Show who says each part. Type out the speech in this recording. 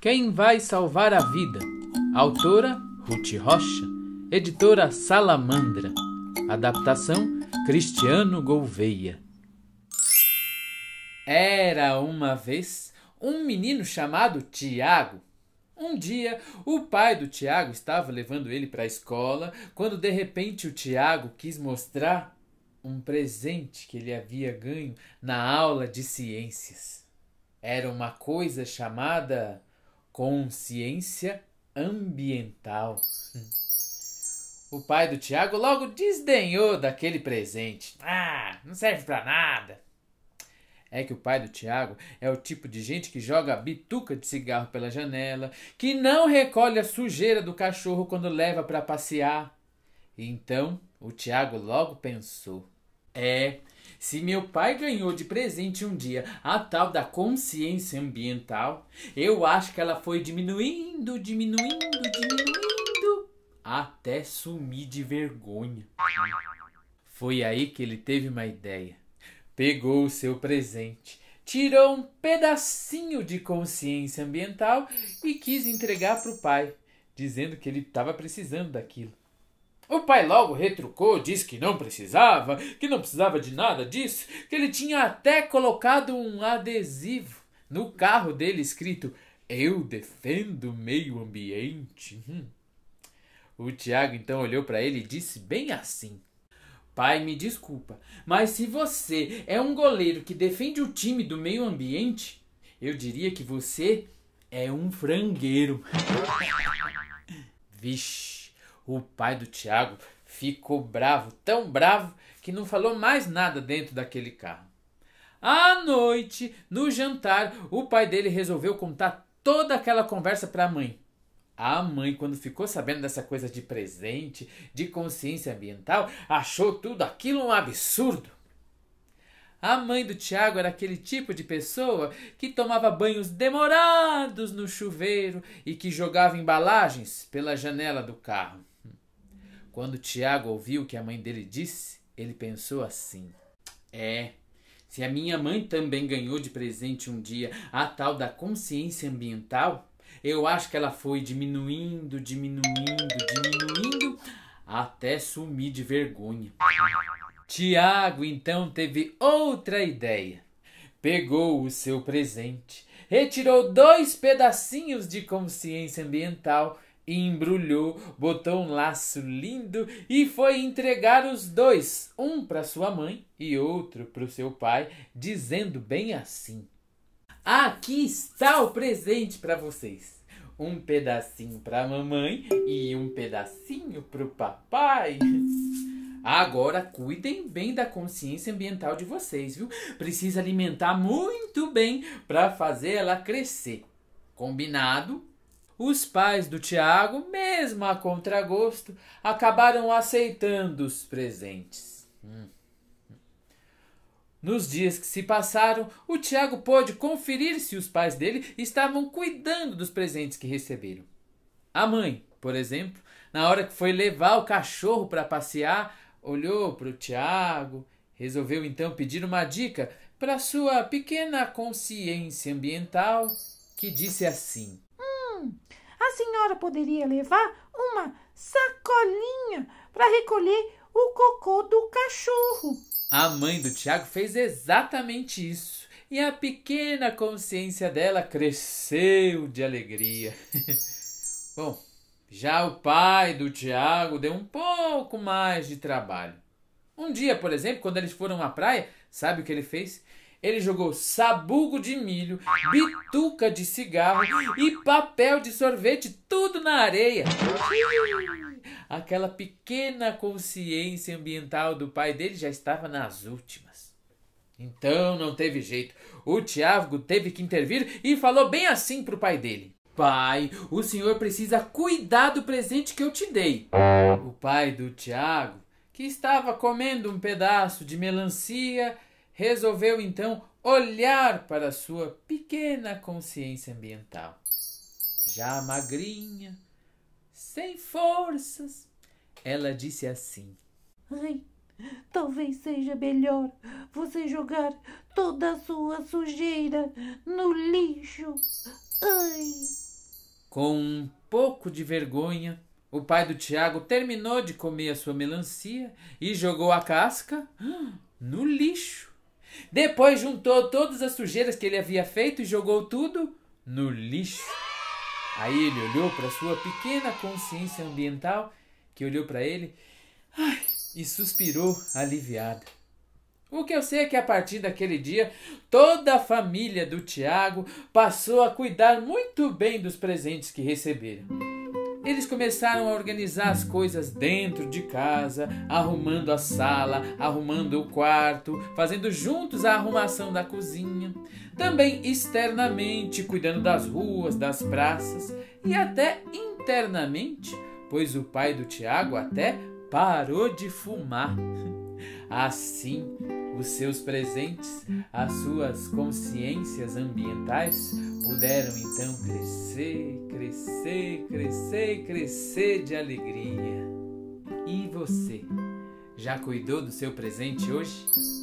Speaker 1: Quem vai salvar a vida? Autora Ruth Rocha, editora Salamandra. Adaptação Cristiano Gouveia. Era uma vez um menino chamado Tiago. Um dia, o pai do Tiago estava levando ele para a escola quando de repente o Tiago quis mostrar um presente que ele havia ganho na aula de ciências. Era uma coisa chamada consciência ambiental. O pai do Tiago logo desdenhou daquele presente. Ah, não serve para nada. É que o pai do Tiago é o tipo de gente que joga a bituca de cigarro pela janela, que não recolhe a sujeira do cachorro quando leva para passear. Então, o Tiago logo pensou: é, se meu pai ganhou de presente um dia a tal da consciência ambiental, eu acho que ela foi diminuindo, diminuindo, diminuindo, até sumir de vergonha. Foi aí que ele teve uma ideia. Pegou o seu presente, tirou um pedacinho de consciência ambiental e quis entregar para o pai, dizendo que ele estava precisando daquilo. O pai logo retrucou, disse que não precisava, que não precisava de nada disso, que ele tinha até colocado um adesivo no carro dele escrito Eu defendo o meio ambiente. Hum. O Tiago então olhou para ele e disse bem assim: Pai, me desculpa, mas se você é um goleiro que defende o time do meio ambiente, eu diria que você é um frangueiro. Vixe. O pai do Tiago ficou bravo, tão bravo que não falou mais nada dentro daquele carro. À noite, no jantar, o pai dele resolveu contar toda aquela conversa para a mãe. A mãe, quando ficou sabendo dessa coisa de presente, de consciência ambiental, achou tudo aquilo um absurdo. A mãe do Tiago era aquele tipo de pessoa que tomava banhos demorados no chuveiro e que jogava embalagens pela janela do carro. Quando Tiago ouviu o que a mãe dele disse, ele pensou assim: É, se a minha mãe também ganhou de presente um dia a tal da consciência ambiental, eu acho que ela foi diminuindo, diminuindo, diminuindo, até sumir de vergonha. Tiago então teve outra ideia. Pegou o seu presente, retirou dois pedacinhos de consciência ambiental embrulhou, botou um laço lindo e foi entregar os dois, um para sua mãe e outro para o seu pai, dizendo bem assim: Aqui está o presente para vocês. Um pedacinho para a mamãe e um pedacinho para o papai. Agora cuidem bem da consciência ambiental de vocês, viu? Precisa alimentar muito bem para fazer ela crescer. Combinado? Os pais do Tiago, mesmo a contragosto, acabaram aceitando os presentes. Hum, hum. Nos dias que se passaram, o Tiago pôde conferir se os pais dele estavam cuidando dos presentes que receberam. A mãe, por exemplo, na hora que foi levar o cachorro para passear, olhou para o Tiago, resolveu então pedir uma dica para sua pequena consciência ambiental, que disse assim: a senhora poderia levar uma sacolinha para recolher o cocô do cachorro. A mãe do Tiago fez exatamente isso. E a pequena consciência dela cresceu de alegria. Bom, já o pai do Tiago deu um pouco mais de trabalho. Um dia, por exemplo, quando eles foram à praia, sabe o que ele fez? Ele jogou sabugo de milho, bituca de cigarro e papel de sorvete, tudo na areia. Aquela pequena consciência ambiental do pai dele já estava nas últimas. Então não teve jeito. O Tiago teve que intervir e falou bem assim para o pai dele: Pai, o senhor precisa cuidar do presente que eu te dei. O pai do Tiago, que estava comendo um pedaço de melancia, resolveu então olhar para sua pequena consciência ambiental. Já magrinha, sem forças, ela disse assim: Ai, talvez seja melhor você jogar toda a sua sujeira no lixo. Ai! Com um pouco de vergonha, o pai do Tiago terminou de comer a sua melancia e jogou a casca no lixo. Depois juntou todas as sujeiras que ele havia feito e jogou tudo no lixo. Aí ele olhou para sua pequena consciência ambiental, que olhou para ele ai, e suspirou aliviada. O que eu sei é que a partir daquele dia, toda a família do Tiago passou a cuidar muito bem dos presentes que receberam. Eles começaram a organizar as coisas dentro de casa, arrumando a sala, arrumando o quarto, fazendo juntos a arrumação da cozinha, também externamente, cuidando das ruas, das praças e até internamente, pois o pai do Tiago até parou de fumar. Assim, os seus presentes, as suas consciências ambientais puderam então crescer, crescer, crescer, crescer de alegria. E você, já cuidou do seu presente hoje?